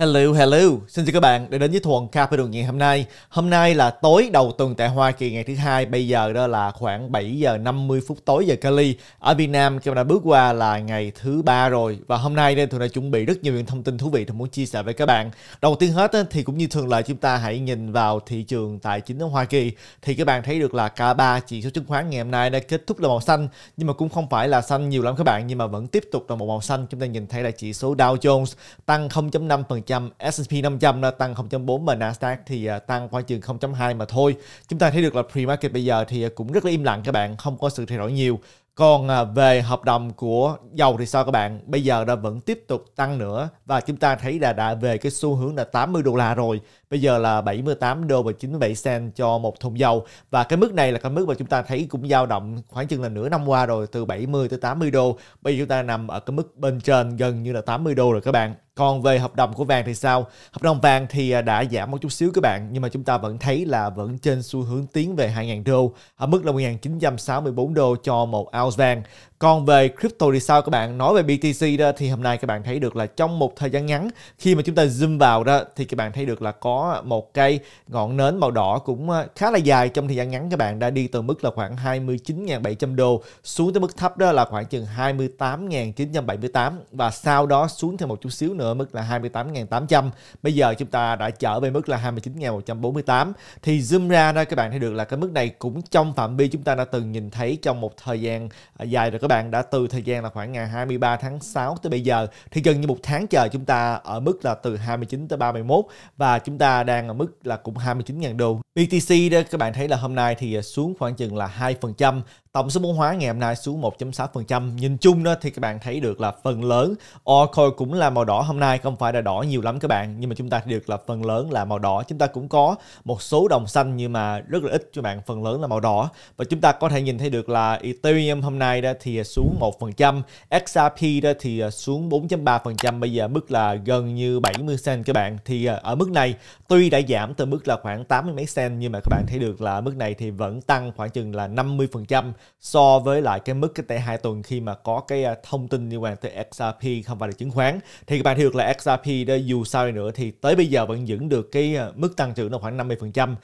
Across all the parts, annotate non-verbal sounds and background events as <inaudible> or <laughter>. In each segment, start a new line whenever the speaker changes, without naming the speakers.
Hello, hello. Xin chào các bạn đã đến với Thuần Capital ngày hôm nay. Hôm nay là tối đầu tuần tại Hoa Kỳ ngày thứ hai, bây giờ đó là khoảng 7 giờ 50 phút tối giờ Cali. Ở Việt Nam chúng đã bước qua là ngày thứ ba rồi và hôm nay đây Thuần đã chuẩn bị rất nhiều những thông tin thú vị Thuần muốn chia sẻ với các bạn. Đầu tiên hết thì cũng như thường lệ chúng ta hãy nhìn vào thị trường tài chính ở Hoa Kỳ thì các bạn thấy được là cả ba chỉ số chứng khoán ngày hôm nay đã kết thúc là màu xanh nhưng mà cũng không phải là xanh nhiều lắm các bạn nhưng mà vẫn tiếp tục là một màu xanh. Chúng ta nhìn thấy là chỉ số Dow Jones tăng 0.5% 0,5%, S&P 500 là tăng 0.4 mà Nasdaq thì à, tăng khoảng chừng 0.2 mà thôi. Chúng ta thấy được là pre-market bây giờ thì à, cũng rất là im lặng các bạn, không có sự thay đổi nhiều. Còn à, về hợp đồng của dầu thì sao các bạn? Bây giờ đã vẫn tiếp tục tăng nữa và chúng ta thấy là đã về cái xu hướng là 80 đô la rồi. Bây giờ là 78 đô và 97 cent cho một thùng dầu và cái mức này là cái mức mà chúng ta thấy cũng dao động khoảng chừng là nửa năm qua rồi từ 70 tới 80 đô. Bây giờ chúng ta nằm ở cái mức bên trên gần như là 80 đô rồi các bạn. Còn về hợp đồng của vàng thì sao? Hợp đồng vàng thì à, đã giảm một chút xíu các bạn, nhưng mà chúng ta vẫn thấy là vẫn trên xu hướng tiến về 2.000 đô, ở mức là 1.964 đô cho một ounce vàng. Còn về crypto thì sao các bạn? Nói về BTC đó thì hôm nay các bạn thấy được là trong một thời gian ngắn khi mà chúng ta zoom vào đó thì các bạn thấy được là có một cây ngọn nến màu đỏ cũng ờ, khá là dài trong thời gian ngắn các bạn đã đi từ mức là khoảng 29.700 đô xuống tới mức thấp đó là khoảng chừng 28.978 và sau đó xuống thêm một chút xíu nữa mức là 28.800. Bây giờ chúng ta đã trở về mức là 29.148 thì zoom ra đó các bạn thấy được là cái mức này cũng trong phạm vi chúng ta đã từng nhìn thấy trong một thời gian ờ, dài rồi các bạn đã từ thời gian là khoảng ngày 23 tháng 6 tới bây giờ thì gần như một tháng chờ chúng ta ở mức là từ 29 tới 31 và chúng ta đang ở mức là cũng 29.000 đô. BTC đó các bạn thấy là hôm nay thì à, xuống khoảng chừng là 2% Tổng số vốn hóa ngày hôm nay xuống 1.6%. Nhìn chung đó thì các bạn thấy được là phần lớn Oracle cũng là màu đỏ hôm nay không phải là đỏ nhiều lắm các bạn nhưng mà chúng ta được là phần lớn là màu đỏ. Chúng ta cũng có một số đồng xanh nhưng mà rất là ít cho bạn phần lớn là màu đỏ và chúng ta có thể nhìn thấy được là Ethereum hôm nay đó thì xuống 1%, XRP đó thì xuống 4.3% bây giờ mức là gần như 70 cent các bạn. Thì ở mức này tuy đã giảm từ mức là khoảng 80 mấy cent nhưng mà các bạn thấy được là mức này thì vẫn tăng khoảng chừng là 50% so với lại cái mức cách đây hai tuần khi mà có cái à, thông tin liên quan tới XRP không phải là chứng khoán thì các bạn hiểu là XRP đó dù sao đi nữa thì tới bây giờ vẫn giữ được cái à, mức tăng trưởng là khoảng 50%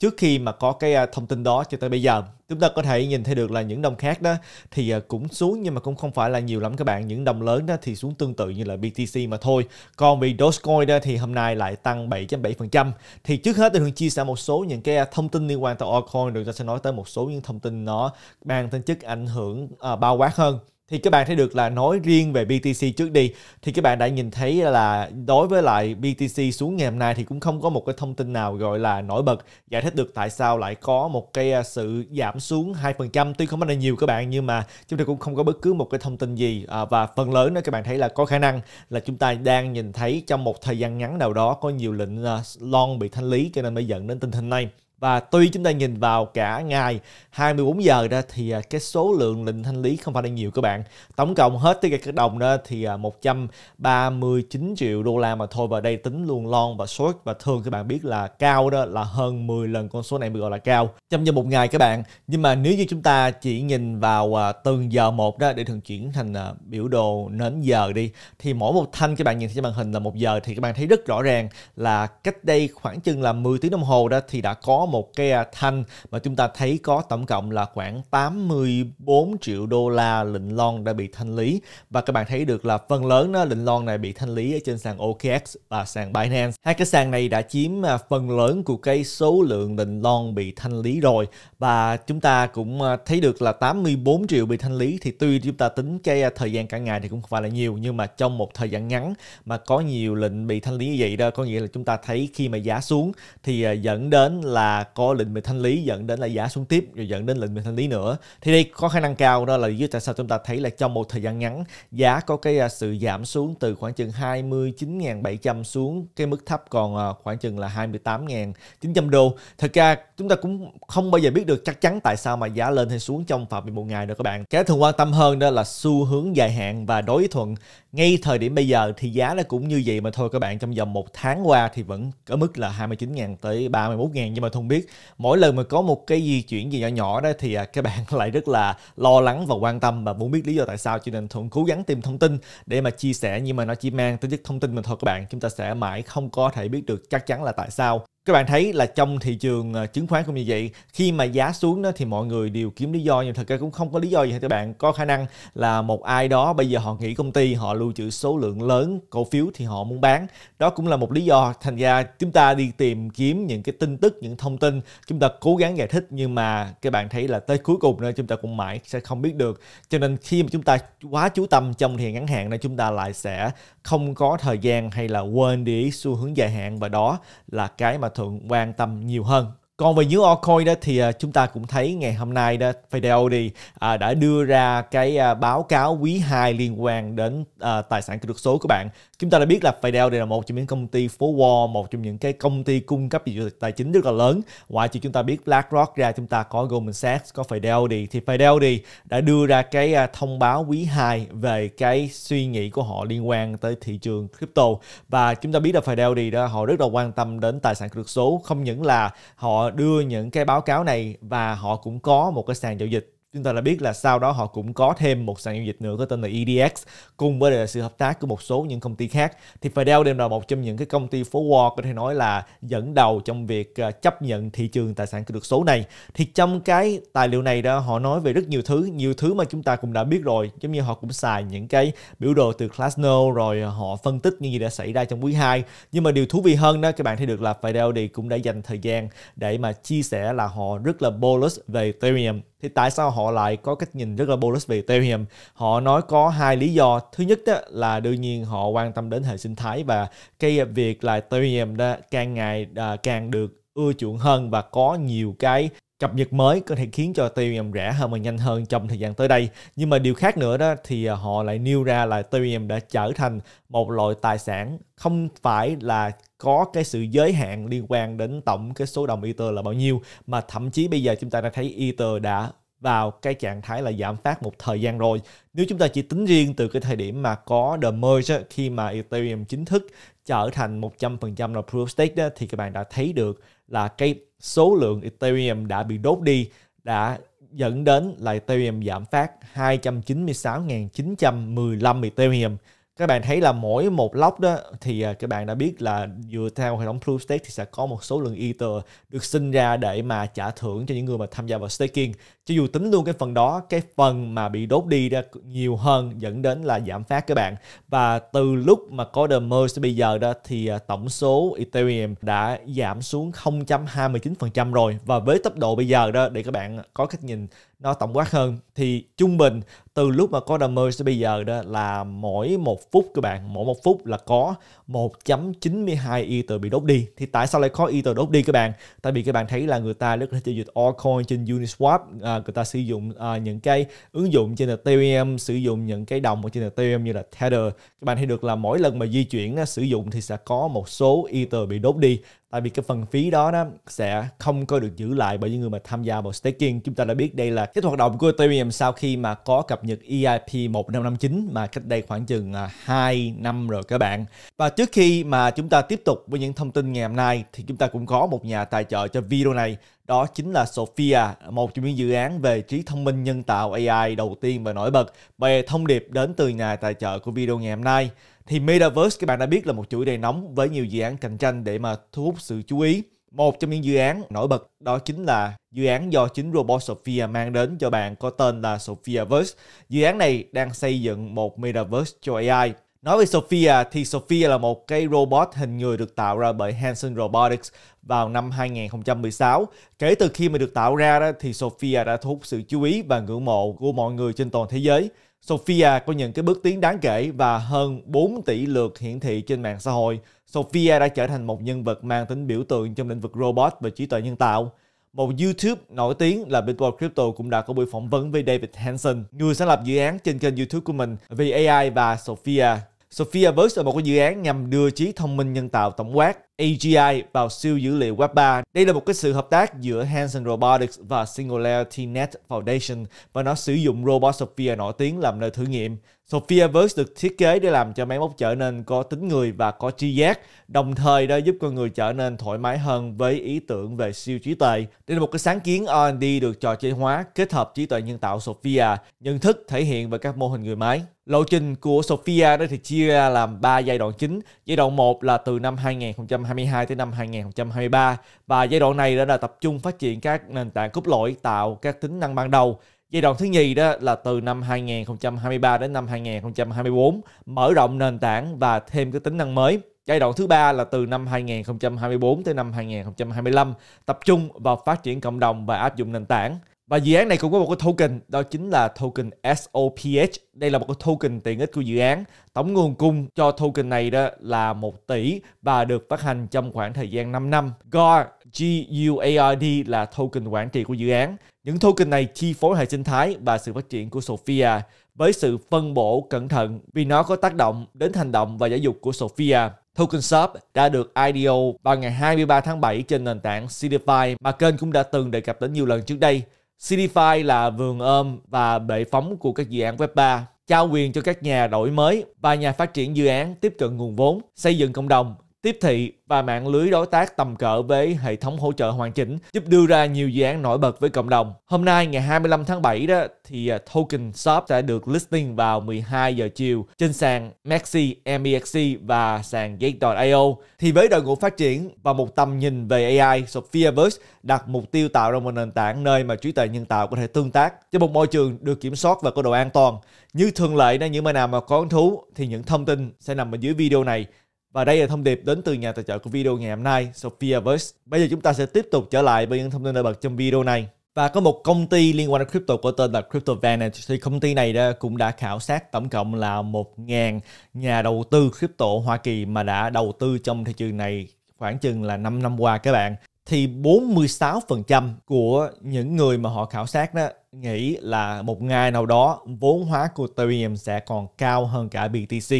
trước khi mà có cái à, thông tin đó cho tới bây giờ chúng ta có thể nhìn thấy được là những đồng khác đó thì à, cũng xuống nhưng mà cũng không phải là nhiều lắm các bạn những đồng lớn đó thì xuống tương tự như là BTC mà thôi còn vì Dogecoin đó thì hôm nay lại tăng 7.7% thì trước hết tôi thường chia sẻ một số những cái à, thông tin liên quan tới altcoin rồi ta sẽ nói tới một số những thông tin nó mang tính chất ảnh hưởng bao quát hơn thì các bạn thấy được là nói riêng về BTC trước đi thì các bạn đã nhìn thấy là đối với lại BTC xuống ngày hôm nay thì cũng không có một cái thông tin nào gọi là nổi bật giải thích được tại sao lại có một cái à, sự giảm xuống 2% tuy không phải là nhiều các bạn nhưng mà chúng ta cũng không có bất cứ một cái thông tin gì à, và phần lớn đó các bạn thấy là có khả năng là chúng ta đang nhìn thấy trong một thời gian ngắn nào đó có nhiều lệnh à, long bị thanh lý cho nên mới dẫn đến tình hình này và tuy chúng ta nhìn vào cả ngày 24 giờ ra thì à, cái số lượng lệnh thanh lý không phải là nhiều các bạn. Tổng cộng hết tất cả các đồng đó thì 139 à, triệu đô la mà thôi và đây tính luôn lon và short và thường các bạn biết là cao đó là hơn 10 lần con số này mới gọi là cao trong vòng một ngày các bạn. Nhưng mà nếu như chúng ta chỉ nhìn vào à, từng giờ một đó để thường chuyển thành biểu đồ nến giờ đi thì mỗi một thanh các bạn nhìn trên màn hình là một giờ thì các bạn thấy rất rõ ràng là cách đây khoảng chừng là 10 tiếng đồng hồ đó thì đã có một cây à, thanh mà chúng ta thấy có tổng cộng là khoảng 84 triệu đô la lịnh lon đã bị thanh lý và các bạn thấy được là phần lớn đó, lịnh lon này bị thanh lý ở trên sàn OKX và sàn Binance. Hai cái sàn này đã chiếm à, phần lớn của cái số lượng lịnh lon bị thanh lý rồi và chúng ta cũng à, thấy được là 84 triệu bị thanh lý thì tuy chúng ta tính cái thời gian cả ngày thì cũng không phải là nhiều nhưng mà trong một thời gian ngắn mà có nhiều lệnh bị thanh lý như vậy đó có nghĩa là chúng ta thấy khi mà giá xuống thì dẫn đến là có lệnh mệnh thanh lý dẫn đến là giá xuống tiếp rồi dẫn đến lệnh mệnh thanh lý nữa thì đây có khả năng cao đó là lý do tại sao chúng ta thấy là trong một thời gian ngắn giá có cái à, sự giảm xuống từ khoảng chừng 29.700 xuống cái mức thấp còn à, khoảng chừng là 28.900 đô thực ra chúng ta cũng không bao giờ biết được chắc chắn tại sao mà giá lên hay xuống trong phạm vi một ngày được các bạn cái thường quan tâm hơn đó là xu hướng dài hạn và đối thuận ngay thời điểm bây giờ thì giá nó cũng như vậy mà thôi các bạn trong vòng một tháng qua thì vẫn ở mức là 29.000 tới 31.000 nhưng mà thùng biết mỗi lần mà có một cái di chuyển gì nhỏ nhỏ đó thì à, các bạn <laughs> lại rất là lo lắng và quan tâm và muốn biết lý do tại sao cho nên thường cố gắng tìm thông tin để mà chia sẻ nhưng mà nó chỉ mang tính chất thông tin mà thôi các bạn chúng ta sẽ mãi không có thể biết được chắc chắn là tại sao các bạn thấy là trong thị trường ờ, chứng khoán cũng như vậy khi mà giá xuống đó thì mọi người đều kiếm lý do nhưng thật ra cũng không có lý do gì hết các bạn có khả năng là một ai đó bây giờ họ nghĩ công ty họ lưu trữ số lượng lớn cổ phiếu thì họ muốn bán đó cũng là một lý do thành ra chúng ta đi tìm kiếm những cái tin tức những thông tin chúng ta cố gắng giải thích nhưng mà các bạn thấy là tới cuối cùng nữa chúng ta cũng mãi sẽ không biết được cho nên khi mà chúng ta quá chú tâm trong thời ngắn hạn là chúng ta lại sẽ không có thời gian hay là quên đi xu hướng dài hạn và đó là cái mà Thuận quan tâm nhiều hơn. Còn về những altcoin đó thì à, chúng ta cũng thấy ngày hôm nay đó Fedeo à, đã đưa ra cái à, báo cáo quý 2 liên quan đến tài sản kỹ thuật số của bạn chúng ta đã biết là Fidelity là một trong những công ty phố Wall, một trong những cái công ty cung cấp dịch vụ tài chính rất là lớn. Ngoài trừ chúng ta biết BlackRock ra, chúng ta có Goldman Sachs, có Fidelity thì Fidelity đã đưa ra cái à, thông báo quý 2 về cái suy nghĩ của họ liên quan tới thị trường crypto và chúng ta biết là Fidelity đó họ rất là quan tâm đến tài sản kỹ thuật số, không những là họ đưa những cái báo cáo này và họ cũng có một cái sàn giao dịch chúng ta đã biết là sau đó họ cũng có thêm một sàn giao dịch nữa có tên là EDX cùng với sự hợp tác của một số những công ty khác thì Fidel đem là một trong những cái công ty phố Wall có thể nói là dẫn đầu trong việc à, chấp nhận thị trường tài sản kỹ thuật số này thì trong cái tài liệu này đó họ nói về rất nhiều thứ nhiều thứ mà chúng ta cũng đã biết rồi giống như họ cũng xài những cái biểu đồ từ Classno rồi họ phân tích những gì đã xảy ra trong quý 2 nhưng mà điều thú vị hơn đó các bạn thấy được là Fidelity cũng đã dành thời gian để mà chia sẻ là họ rất là bullish về Ethereum thì tại sao họ lại có cách nhìn rất là bullish về Ethereum? Họ nói có hai lý do. Thứ nhất đó là đương nhiên họ quan tâm đến hệ sinh thái và cái việc là Ethereum đó càng ngày à, càng được ưa chuộng hơn và có nhiều cái cập nhật mới có thể khiến cho Ethereum rẻ hơn và nhanh hơn trong thời gian tới đây. Nhưng mà điều khác nữa đó thì à, họ lại nêu ra là Ethereum đã trở thành một loại tài sản không phải là có cái sự giới hạn liên quan đến tổng cái số đồng Ether là bao nhiêu mà thậm chí bây giờ chúng ta đã thấy Ether đã vào cái trạng thái là giảm phát một thời gian rồi. Nếu chúng ta chỉ tính riêng từ cái thời điểm mà có The Merge khi mà Ethereum chính thức trở thành 100% là Proof Stake đó, thì các bạn đã thấy được là cái số lượng Ethereum đã bị đốt đi đã dẫn đến là Ethereum giảm phát 296.915 Ethereum các bạn thấy là mỗi một lóc đó thì à, các bạn đã biết là dựa theo hệ thống Blue Stake thì sẽ có một số lượng Ether được sinh ra để mà trả thưởng cho những người mà tham gia vào staking. Cho dù tính luôn cái phần đó, cái phần mà bị đốt đi ra nhiều hơn dẫn đến là giảm phát các bạn. Và từ lúc mà có The Merge bây giờ đó thì à, tổng số Ethereum đã giảm xuống 0.29% rồi. Và với tốc độ bây giờ đó để các bạn có cách nhìn nó tổng quát hơn thì trung bình từ lúc mà có đầm mơ tới bây giờ đó là mỗi một phút các bạn mỗi một phút là có 1.92 ether bị đốt đi thì tại sao lại có ether đốt đi các bạn tại vì các bạn thấy là người ta rất là sử dụng altcoin trên uniswap à, người ta sử dụng à, những cái ứng dụng trên ethereum sử dụng những cái đồng ở trên ethereum như là tether các bạn thấy được là mỗi lần mà di chuyển sử dụng thì sẽ có một số ether bị đốt đi tại vì cái phần phí đó nó sẽ không có được giữ lại bởi những người mà tham gia vào staking chúng ta đã biết đây là cái hoạt động của Ethereum sau khi mà có cập nhật EIP 1559 mà cách đây khoảng chừng 2 à, năm rồi các bạn và trước khi mà chúng ta tiếp tục với những thông tin ngày hôm nay thì chúng ta cũng có một nhà tài trợ cho video này đó chính là Sophia, một trong những dự án về trí thông minh nhân tạo AI đầu tiên và nổi bật về thông điệp đến từ nhà tài trợ của video ngày hôm nay thì Metaverse các bạn đã biết là một chủ đề nóng với nhiều dự án cạnh tranh để mà thu hút sự chú ý. Một trong những dự án nổi bật đó chính là dự án do chính robot Sophia mang đến cho bạn có tên là Sophiaverse. Dự án này đang xây dựng một Metaverse cho AI. Nói về Sophia thì Sophia là một cái robot hình người được tạo ra bởi Hanson Robotics vào năm 2016. Kể từ khi mà được tạo ra đó, thì Sophia đã thu hút sự chú ý và ngưỡng mộ của mọi người trên toàn thế giới. Sophia có những cái bước tiến đáng kể và hơn 4 tỷ lượt hiển thị trên mạng xã hội. Sophia đã trở thành một nhân vật mang tính biểu tượng trong lĩnh vực robot và trí tuệ nhân tạo. Một YouTube nổi tiếng là Bitwall Crypto cũng đã có buổi phỏng vấn với David Hanson, người sáng lập dự án trên kênh YouTube của mình về AI và Sophia. Sophia Burst là một cái dự án nhằm đưa trí thông minh nhân tạo tổng quát AGI vào siêu dữ liệu Web 3. Đây là một cái sự hợp tác giữa Hanson Robotics và Singularity Net Foundation và nó sử dụng robot Sophia nổi tiếng làm nơi thử nghiệm. Sophiaverse được thiết kế để làm cho máy móc trở nên có tính người và có tri giác, đồng thời đó giúp con người trở nên thoải mái hơn với ý tưởng về siêu trí tuệ. Đây là một cái sáng kiến R&D được trò chơi hóa kết hợp trí tuệ nhân tạo Sophia, nhận thức thể hiện bởi các mô hình người máy. Lộ trình của Sophia đó thì chia ra làm 3 giai đoạn chính. Giai đoạn 1 là từ năm 2022 tới năm 2023 và giai đoạn này đã là tập trung phát triển các nền tảng cốt lõi tạo các tính năng ban đầu Giai đoạn thứ nhì đó là từ năm 2023 đến năm 2024 mở rộng nền tảng và thêm cái tính năng mới. Giai đoạn thứ ba là từ năm 2024 tới năm 2025 tập trung vào phát triển cộng đồng và áp dụng nền tảng. Và dự án này cũng có một cái token, đó chính là token SOPH. Đây là một cái token tiện ích của dự án. Tổng nguồn cung cho token này đó là 1 tỷ và được phát hành trong khoảng thời gian 5 năm. GUARD, G-U-A-R-D là token quản trị của dự án. Những token này chi phối hệ sinh thái và sự phát triển của Sophia với sự phân bổ cẩn thận vì nó có tác động đến hành động và giáo dục của Sophia. Token Shop đã được IDO vào ngày 23 tháng 7 trên nền tảng CDFi mà kênh cũng đã từng đề cập đến nhiều lần trước đây. CDFi là vườn ôm và bệ phóng của các dự án Web3, trao quyền cho các nhà đổi mới và nhà phát triển dự án tiếp cận nguồn vốn, xây dựng cộng đồng, tiếp thị và mạng lưới đối tác tầm cỡ với hệ thống hỗ trợ hoàn chỉnh giúp đưa ra nhiều dự án nổi bật với cộng đồng. Hôm nay ngày 25 tháng 7 đó thì à, token shop đã được listing vào 12 giờ chiều trên sàn Maxi MEXC và sàn Gate.io. Thì với đội ngũ phát triển và một tầm nhìn về AI, Sophiaverse đặt mục tiêu tạo ra một nền tảng nơi mà trí tuệ nhân tạo có thể tương tác cho một môi trường được kiểm soát và có độ an toàn. Như thường lệ, những bạn nào mà có hứng thú thì những thông tin sẽ nằm ở dưới video này và đây là thông điệp đến từ nhà tài trợ của video ngày hôm nay, Sophia Verse. Bây giờ chúng ta sẽ tiếp tục trở lại với những thông tin nổi bật trong video này. Và có một công ty liên quan đến crypto có tên là Crypto Vanet thì công ty này đã cũng đã khảo sát tổng cộng là 1.000 nhà đầu tư crypto Hoa Kỳ mà đã đầu tư trong thị trường này khoảng chừng là 5 năm qua các bạn thì 46% của những người mà họ khảo sát đó nghĩ là một ngày nào đó vốn hóa của Ethereum sẽ còn cao hơn cả BTC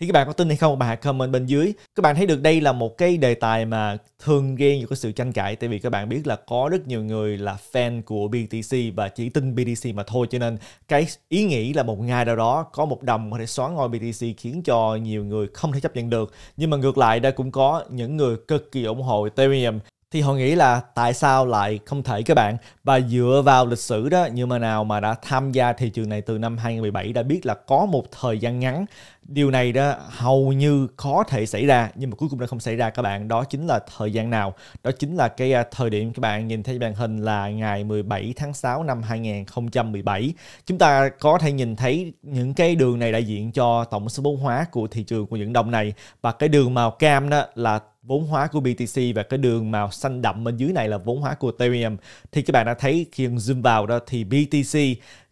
thì các bạn có tin hay không bạn hãy comment bên dưới các bạn thấy được đây là một cái đề tài mà thường gây nhiều cái sự tranh cãi tại vì các bạn biết là có rất nhiều người là fan của BTC và chỉ tin BTC mà thôi cho nên cái ý nghĩ là một ngày nào đó có một đồng có thể xóa ngôi BTC khiến cho nhiều người không thể chấp nhận được nhưng mà ngược lại đây cũng có những người cực kỳ ủng hộ Ethereum thì họ nghĩ là tại sao lại không thể các bạn và dựa vào lịch sử đó như mà nào mà đã tham gia thị trường này từ năm 2017 đã biết là có một thời gian ngắn điều này đó hầu như có thể xảy ra nhưng mà cuối cùng nó không xảy ra các bạn đó chính là thời gian nào đó chính là cái à, thời điểm các bạn nhìn thấy màn hình là ngày 17 tháng 6 năm 2017 chúng ta có thể nhìn thấy những cái đường này đại diện cho tổng số vốn hóa của thị trường của những đồng này và cái đường màu cam đó là vốn hóa của BTC và cái đường màu xanh đậm bên dưới này là vốn hóa của Ethereum thì các bạn đã thấy khi zoom vào đó thì BTC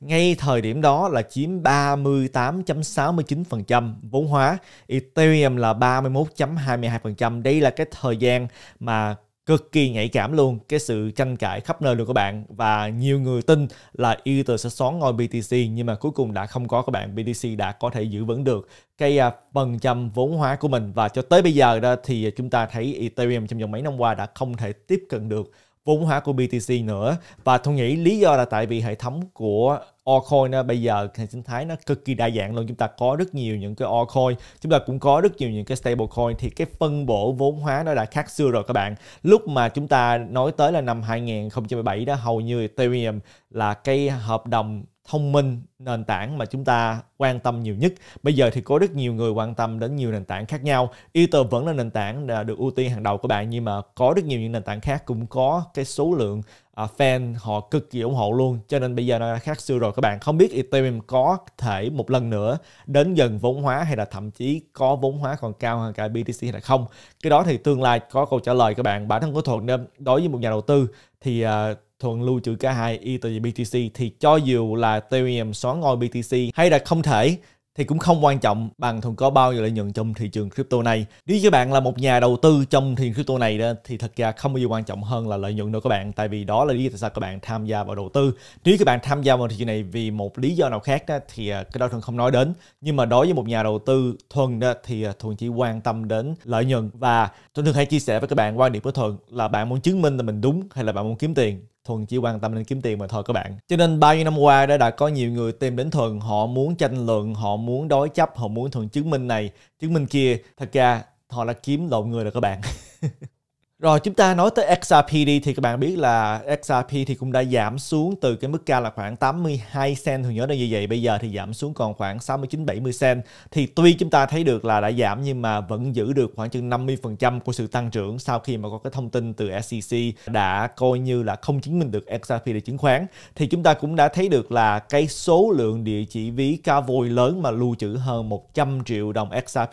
ngay thời điểm đó là chiếm 38.69% vốn hóa, Ethereum là 31.22%. Đây là cái thời gian mà cực kỳ nhạy cảm luôn cái sự tranh cãi khắp nơi luôn các bạn và nhiều người tin là Ether sẽ xóa ngôi BTC nhưng mà cuối cùng đã không có các bạn BTC đã có thể giữ vững được cái à, phần trăm vốn hóa của mình và cho tới bây giờ đó thì chúng ta thấy Ethereum trong vòng mấy năm qua đã không thể tiếp cận được vốn hóa của BTC nữa và tôi nghĩ lý do là tại vì hệ thống của altcoin bây giờ hệ sinh thái nó cực kỳ đa dạng luôn chúng ta có rất nhiều những cái altcoin chúng ta cũng có rất nhiều những cái stablecoin thì cái phân bổ vốn hóa nó đã khác xưa rồi các bạn lúc mà chúng ta nói tới là năm 2017 đó hầu như Ethereum là cái hợp đồng thông minh nền tảng mà chúng ta quan tâm nhiều nhất bây giờ thì có rất nhiều người quan tâm đến nhiều nền tảng khác nhau Ether vẫn là nền tảng được ưu tiên hàng đầu của bạn nhưng mà có rất nhiều những nền tảng khác cũng có cái số lượng à, fan họ cực kỳ ủng hộ luôn cho nên bây giờ nó đã khác xưa rồi các bạn không biết Ethereum có thể một lần nữa đến dần vốn hóa hay là thậm chí có vốn hóa còn cao hơn cả BTC hay là không cái đó thì tương lai có câu trả lời các bạn bản thân có thuộc đối với một nhà đầu tư thì uh, thuận lưu trừ cả hai Y từ BTC thì cho dù là Ethereum xóa ngôi BTC hay là không thể thì cũng không quan trọng bằng thuần có bao nhiêu lợi nhuận trong thị trường crypto này. Nếu như bạn là một nhà đầu tư trong thị trường crypto này đó, thì thật ra không bao giờ quan trọng hơn là lợi nhuận đâu các bạn tại vì đó là lý do tại sao các bạn tham gia vào đầu tư. Nếu các bạn tham gia vào thị trường này vì một lý do nào khác đó, thì à, cái đó thường không nói đến. Nhưng mà đối với một nhà đầu tư thuần đó, thì à, thuần chỉ quan tâm đến lợi nhuận và thuần thường hay chia sẻ với các bạn quan điểm của thuần là bạn muốn chứng minh là mình đúng hay là bạn muốn kiếm tiền thuần chỉ quan tâm đến kiếm tiền mà thôi các bạn cho nên bao nhiêu năm qua đã đã có nhiều người tìm đến thuần họ muốn tranh luận họ muốn đối chấp họ muốn thuần chứng minh này chứng minh kia thật ra họ đã kiếm lộn người rồi các bạn <laughs> Rồi chúng ta nói tới XRP đi thì các bạn biết là XRP thì cũng đã giảm xuống từ cái mức cao là khoảng 82 cent thường nhớ là như vậy bây giờ thì giảm xuống còn khoảng 69 70 cent thì tuy chúng ta thấy được là đã giảm nhưng mà vẫn giữ được khoảng chừng 50% của sự tăng trưởng sau khi mà có cái thông tin từ SEC đã coi như là không chứng minh được XRP là chứng khoán thì chúng ta cũng đã thấy được là cái số lượng địa chỉ ví cá vôi lớn mà lưu trữ hơn 100 triệu đồng XRP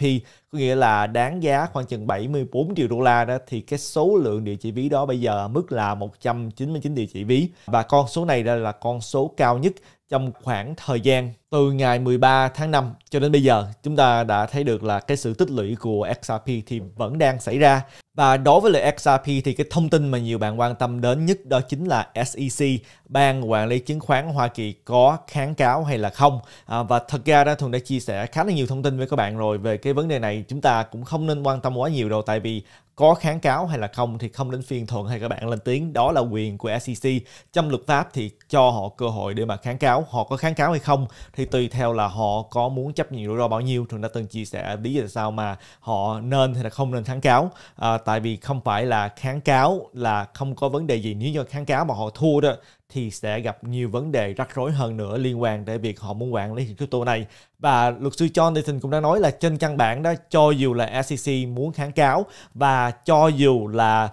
có nghĩa là đáng giá khoảng chừng 74 triệu đô la đó thì cái số lượng địa chỉ ví đó bây giờ mức là 199 địa chỉ ví và con số này là con số cao nhất trong khoảng thời gian từ ngày 13 tháng 5 cho đến bây giờ chúng ta đã thấy được là cái sự tích lũy của XRP thì vẫn đang xảy ra và đối với lại XRP thì cái thông tin mà nhiều bạn quan tâm đến nhất đó chính là SEC, Ban Quản lý Chứng khoán Hoa Kỳ có kháng cáo hay là không. À, và thật ra đó Thuần đã chia sẻ khá là nhiều thông tin với các bạn rồi về cái vấn đề này. Chúng ta cũng không nên quan tâm quá nhiều đâu tại vì có kháng cáo hay là không thì không đến phiên thuận hay các bạn lên tiếng đó là quyền của SEC trong luật pháp thì cho họ cơ hội để mà kháng cáo họ có kháng cáo hay không thì tùy theo là họ có muốn chấp nhận rủi ro bao nhiêu thường đã từng chia sẻ lý do sao mà họ nên hay là không nên kháng cáo à, tại vì không phải là kháng cáo là không có vấn đề gì nếu như kháng cáo mà họ thua đó thì sẽ gặp nhiều vấn đề rắc rối hơn nữa liên quan tới việc họ muốn quản lý thị crypto này. Và luật sư John Nathan cũng đã nói là trên căn bản đó cho dù là SEC muốn kháng cáo và cho dù là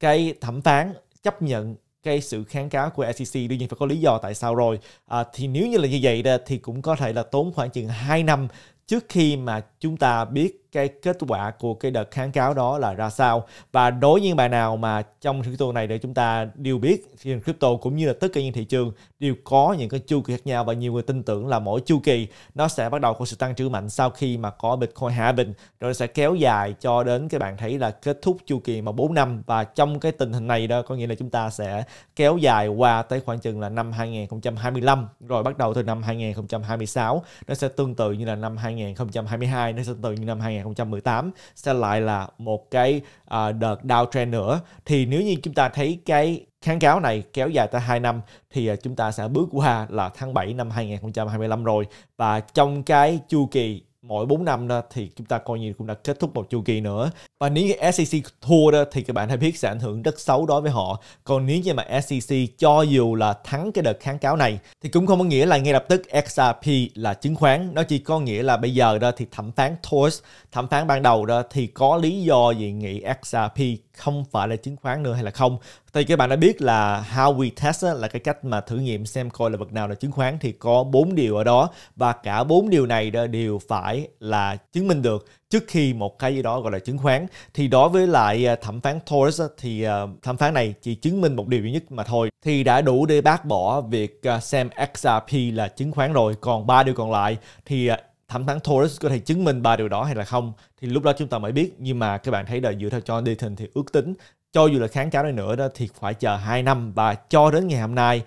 cái thẩm phán chấp nhận cái sự kháng cáo của SEC đương nhiên phải có lý do tại sao rồi à, thì nếu như là như vậy thì cũng có thể là tốn khoảng chừng 2 năm trước khi mà chúng ta biết cái kết quả của cái đợt kháng cáo đó là ra sao và đối với những bạn nào mà trong crypto này để chúng ta đều biết thì crypto cũng như là tất cả những thị trường đều có những cái chu kỳ khác nhau và nhiều người tin tưởng là mỗi chu kỳ nó sẽ bắt đầu có sự tăng trưởng mạnh sau khi mà có Bitcoin hạ bình rồi sẽ kéo dài cho đến các bạn thấy là kết thúc chu kỳ mà 4 năm và trong cái tình hình này đó có nghĩa là chúng ta sẽ kéo dài qua tới khoảng chừng là năm 2025 rồi bắt đầu từ năm 2026 nó sẽ tương tự như là năm 2022 nó sẽ tương tự như năm 2000 2018 sẽ lại là một cái uh, đợt downtrend nữa thì nếu như chúng ta thấy cái kháng cáo này kéo dài tới 2 năm thì à, chúng ta sẽ bước qua là tháng 7 năm 2025 rồi và trong cái chu kỳ mỗi 4 năm đó thì chúng ta coi như cũng đã kết thúc một chu kỳ nữa và nếu như SEC thua đó thì các bạn hãy biết sẽ ảnh hưởng rất xấu đối với họ còn nếu như mà SEC cho dù là thắng cái đợt kháng cáo này thì cũng không có nghĩa là ngay lập tức XRP là chứng khoán nó chỉ có nghĩa là bây giờ đó thì thẩm phán Thorst thẩm phán ban đầu đó thì có lý do gì nghĩ XRP không phải là chứng khoán nữa hay là không thì các bạn đã biết là how we test là cái cách mà thử nghiệm xem coi là vật nào là chứng khoán thì có bốn điều ở đó và cả bốn điều này đều phải là chứng minh được trước khi một cái gì đó gọi là chứng khoán thì đối với lại à, thẩm phán Torres thì à, thẩm phán này chỉ chứng minh một điều duy nhất mà thôi thì đã đủ để bác bỏ việc à, xem XRP là chứng khoán rồi còn ba điều còn lại thì thẩm phán Torres có thể chứng minh ba điều đó hay là không thì lúc đó chúng ta mới biết nhưng mà các bạn thấy là dựa theo John Deaton thì ước tính cho dù là kháng cáo đi nữa đó thì phải chờ 2 năm và cho đến ngày hôm nay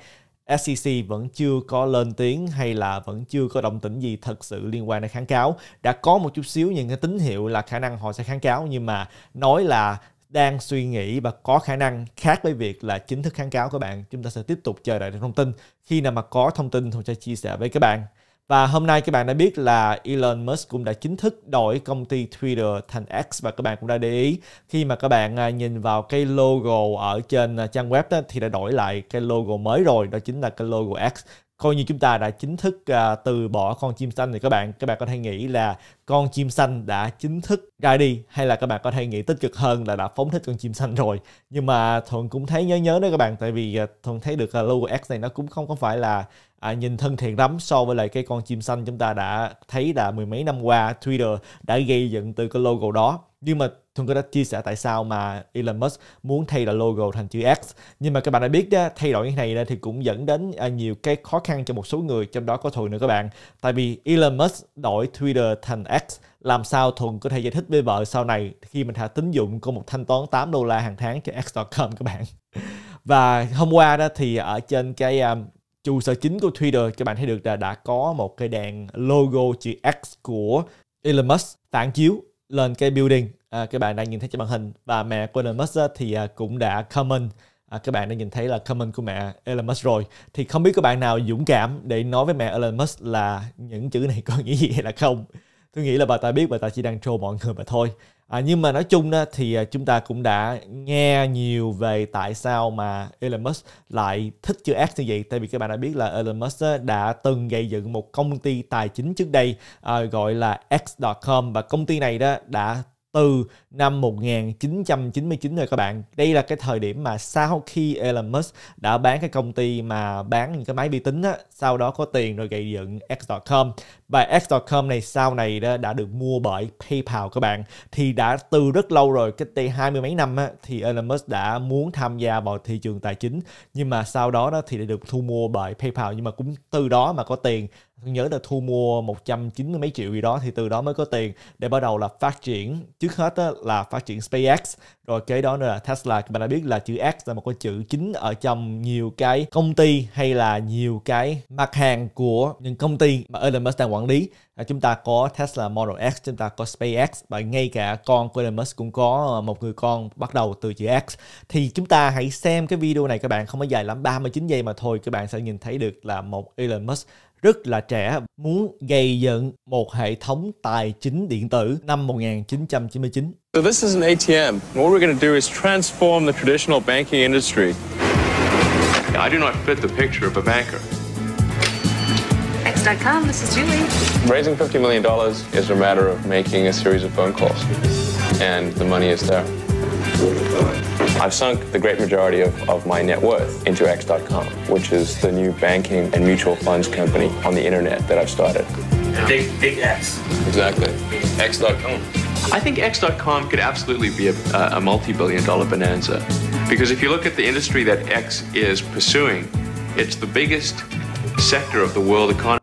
SEC vẫn chưa có lên tiếng hay là vẫn chưa có động tĩnh gì thật sự liên quan đến kháng cáo. Đã có một chút xíu những cái tín hiệu là khả năng họ sẽ kháng cáo nhưng mà nói là đang suy nghĩ và có khả năng khác với việc là chính thức kháng cáo các bạn. Chúng ta sẽ tiếp tục chờ đợi thông tin. Khi nào mà có thông tin tôi sẽ chia sẻ với các bạn. Và hôm nay các bạn đã biết là Elon Musk cũng đã chính thức đổi công ty Twitter thành X và các bạn cũng đã để ý khi mà các bạn à, nhìn vào cái logo ở trên à, trang web đó, thì đã đổi lại cái logo mới rồi đó chính là cái logo X coi như chúng ta đã chính thức à, từ bỏ con chim xanh thì các bạn các bạn có thể nghĩ là con chim xanh đã chính thức ra đi hay là các bạn có thể nghĩ tích cực hơn là đã phóng thích con chim xanh <laughs> rồi nhưng mà thuận cũng thấy nhớ nhớ đó các bạn tại vì uh, thuận thấy được logo X này nó cũng không có phải là à, nhìn thân thiện lắm so với lại cái con chim xanh chúng ta đã thấy là mười mấy năm qua Twitter đã gây dựng từ cái logo đó nhưng mà Thương có đã chia sẻ tại sao mà Elon Musk muốn thay đổi logo thành chữ X. Nhưng mà các bạn đã biết đó, thay đổi như này đó thì cũng dẫn đến à, nhiều cái khó khăn cho một số người, trong đó có Thuận nữa các bạn. Tại vì Elon Musk đổi Twitter thành X, làm sao Thuần có thể giải thích với vợ sau này khi mình thả tín dụng có một thanh toán 8 đô la hàng tháng cho X.com các bạn. <laughs> Và hôm qua đó thì ở trên cái à, trụ sở chính của Twitter các bạn thấy được là đã có một cái đèn logo chữ X của Elon Musk phản chiếu lên cái building à, các bạn đang nhìn thấy trên màn hình và mẹ của Elon Musk thì à, cũng đã comment à, các bạn đã nhìn thấy là comment của mẹ Elon Musk rồi thì không biết các bạn nào dũng cảm để nói với mẹ Elon Musk là những chữ này có <laughs> nghĩa gì hay là không tôi nghĩ là bà ta biết bà ta chỉ đang troll mọi người mà thôi À, nhưng mà nói chung đó, thì à, chúng ta cũng đã nghe nhiều về tại sao mà Elon Musk lại thích chữ X như vậy. Tại vì các bạn đã biết là Elon Musk đã từng gây dựng một công ty tài chính trước đây à, gọi là X.com và công ty này đó đã từ năm 1999 rồi các bạn. Đây là cái thời điểm mà sau khi Elon Musk đã bán cái công ty mà bán những cái máy vi tính á, sau đó có tiền rồi gây dựng X.com và X.com này sau này đã, đã được mua bởi PayPal các bạn. Thì đã từ rất lâu rồi, cách đây hai mươi mấy năm á, thì Elon Musk đã muốn tham gia vào thị trường tài chính nhưng mà sau đó đó thì đã được thu mua bởi PayPal nhưng mà cũng từ đó mà có tiền tôi nhớ là thu mua 190 mấy triệu gì đó thì từ đó mới có tiền để bắt đầu là phát triển trước hết là phát triển SpaceX rồi kế đó nữa là Tesla các bạn đã biết là chữ X là một cái chữ chính ở trong nhiều cái công ty hay là nhiều cái mặt hàng của những công ty mà Elon Musk đang quản lý à, chúng ta có Tesla Model X chúng ta có SpaceX và ngay cả con của Elon Musk cũng có ờ, một người con bắt đầu từ chữ X thì chúng ta hãy xem cái video này các bạn không có dài lắm 39 giây mà thôi các bạn sẽ nhìn thấy được là một Elon Musk rất là trẻ muốn gây dựng một hệ thống tài chính điện tử năm 1999. So this is an ATM. What we're going to do is transform the traditional banking industry. I do not fit the picture of a banker. X.com, this is Julie. Raising $50 million is a matter of making a series of phone calls. And the money is there. I've sunk the great majority of, of my net worth into X.com, which is the new banking and mutual funds company on the internet that I've started. Big, big X. Exactly. X.com. I think X.com could absolutely be a, a multi billion dollar bonanza. Because if you look at the industry that X is pursuing, it's the biggest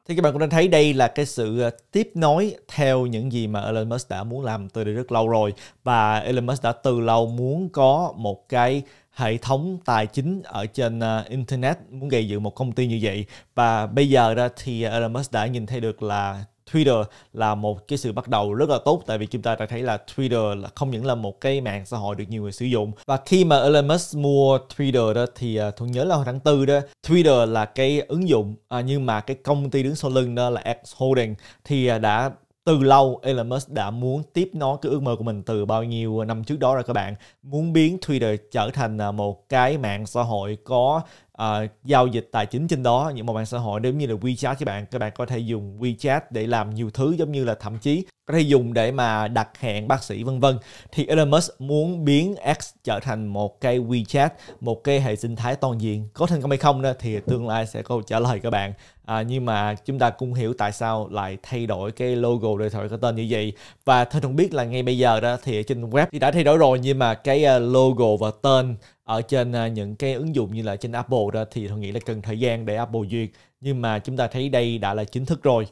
Thì các bạn cũng đang thấy đây là cái sự ờ, tiếp nối theo những gì mà Elon Musk đã muốn làm từ rất lâu rồi và Elon Musk đã từ lâu muốn có một cái hệ thống tài chính ở trên uh, internet muốn gây dựng một công ty như vậy và bây giờ đó thì Elon Musk đã nhìn thấy được là Twitter là một cái sự bắt đầu rất là tốt tại vì chúng ta đã thấy là Twitter là không những là một cái mạng xã hội được nhiều người sử dụng và khi mà Elon Musk mua Twitter đó thì uh, à, tôi nhớ là hồi tháng tư đó Twitter là cái ứng dụng à, nhưng mà cái công ty đứng sau lưng đó là X Holding thì à, đã từ lâu Elon Musk đã muốn tiếp nối cái ước mơ của mình từ bao nhiêu năm trước đó rồi các bạn muốn biến Twitter trở thành một cái mạng xã hội có uh, giao dịch tài chính trên đó những một mạng xã hội giống như là WeChat các bạn các bạn có thể dùng WeChat để làm nhiều thứ giống như là thậm chí có thể dùng để mà đặt hẹn bác sĩ vân vân thì Elon Musk muốn biến X trở thành một cái WeChat một cái hệ sinh thái toàn diện có thành công hay không đó thì tương lai sẽ có trả lời các bạn à, nhưng mà chúng ta cũng hiểu tại sao lại thay đổi cái logo điện thoại có tên như vậy và tôi không biết là ngay bây giờ đó thì trên web thì đã thay đổi rồi nhưng mà cái à, logo và tên ở trên à, những cái ứng dụng như là trên Apple đó thì tôi nghĩ là cần thời gian để Apple duyệt nhưng mà chúng ta thấy đây đã là chính thức rồi